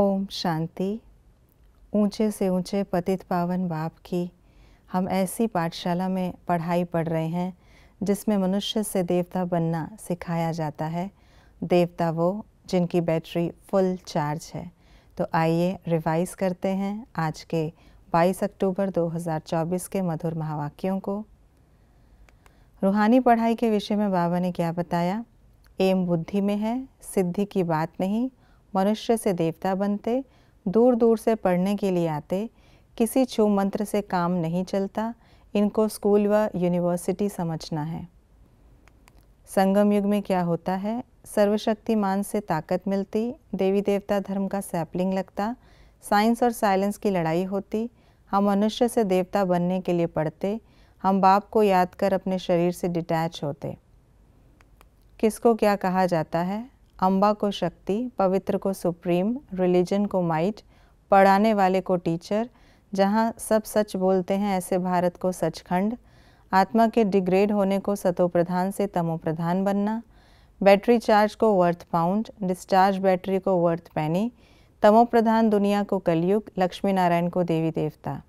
ओम शांति ऊंचे से ऊंचे पतित पावन बाप की हम ऐसी पाठशाला में पढ़ाई पढ़ रहे हैं जिसमें मनुष्य से देवता बनना सिखाया जाता है देवता वो जिनकी बैटरी फुल चार्ज है तो आइए रिवाइज करते हैं आज के 22 अक्टूबर 2024 के मधुर महावाक्यों को रूहानी पढ़ाई के विषय में बाबा ने क्या बताया एम बुद्धि में है सिद्धि की बात नहीं मनुष्य से देवता बनते दूर दूर से पढ़ने के लिए आते किसी छू मंत्र से काम नहीं चलता इनको स्कूल व यूनिवर्सिटी समझना है संगम युग में क्या होता है सर्वशक्तिमान से ताकत मिलती देवी देवता धर्म का सैपलिंग लगता साइंस और साइलेंस की लड़ाई होती हम मनुष्य से देवता बनने के लिए पढ़ते हम बाप को याद कर अपने शरीर से डिटैच होते किसको क्या कहा जाता है अम्बा को शक्ति पवित्र को सुप्रीम रिलीजन को माइट पढ़ाने वाले को टीचर जहाँ सब सच बोलते हैं ऐसे भारत को सचखंड आत्मा के डिग्रेड होने को सतोप्रधान से तमोप्रधान बनना बैटरी चार्ज को वर्थ पाउंड डिस्चार्ज बैटरी को वर्थ पैनी तमोप्रधान दुनिया को कलयुग लक्ष्मी नारायण को देवी देवता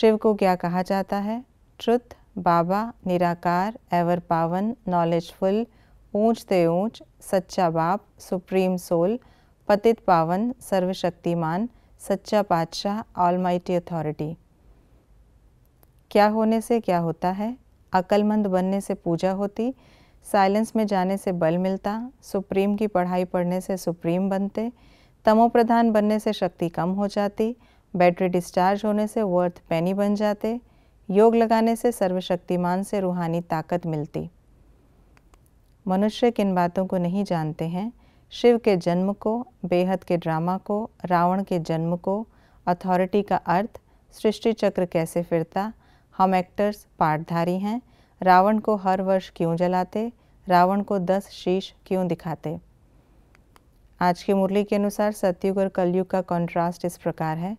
शिव को क्या कहा जाता है ट्रुथ बाबा निराकार एवर पावन नॉलेजफुल ऊंच ते ऊंच सच्चा बाप सुप्रीम सोल पतित पावन सर्वशक्तिमान सच्चा पातशाह ऑल माइटी अथॉरिटी क्या होने से क्या होता है अकलमंद बनने से पूजा होती साइलेंस में जाने से बल मिलता सुप्रीम की पढ़ाई पढ़ने से सुप्रीम बनते तमोप्रधान बनने से शक्ति कम हो जाती बैटरी डिस्चार्ज होने से वर्थ पैनी बन जाते योग लगाने से सर्वशक्तिमान से रूहानी ताकत मिलती मनुष्य किन बातों को नहीं जानते हैं शिव के जन्म को बेहद के ड्रामा को रावण के जन्म को अथॉरिटी का अर्थ सृष्टि चक्र कैसे फिरता हम एक्टर्स पाठधारी हैं रावण को हर वर्ष क्यों जलाते रावण को दस शीश क्यों दिखाते आज की मुरली के अनुसार सतयुग और कलयुग का कंट्रास्ट इस प्रकार है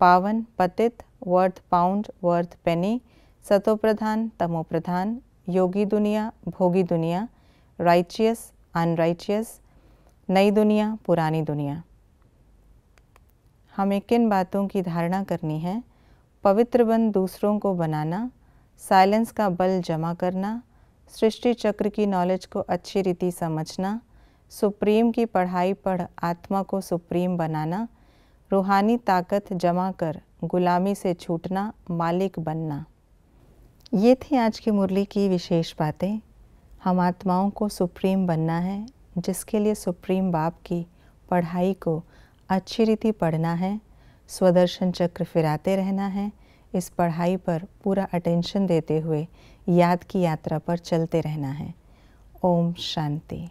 पावन पतित वर्थ पाउंड वर्थ पेनी सतोप्रधान तमोप्रधान योगी दुनिया भोगी दुनिया righteous, unrighteous, नई दुनिया पुरानी दुनिया हमें किन बातों की धारणा करनी है पवित्र बन दूसरों को बनाना साइलेंस का बल जमा करना सृष्टि चक्र की नॉलेज को अच्छी रीति समझना सुप्रीम की पढ़ाई पढ़ आत्मा को सुप्रीम बनाना रूहानी ताकत जमा कर गुलामी से छूटना मालिक बनना ये थी आज की मुरली की विशेष बातें हम आत्माओं को सुप्रीम बनना है जिसके लिए सुप्रीम बाप की पढ़ाई को अच्छी रीति पढ़ना है स्वदर्शन चक्र फिराते रहना है इस पढ़ाई पर पूरा अटेंशन देते हुए याद की यात्रा पर चलते रहना है ओम शांति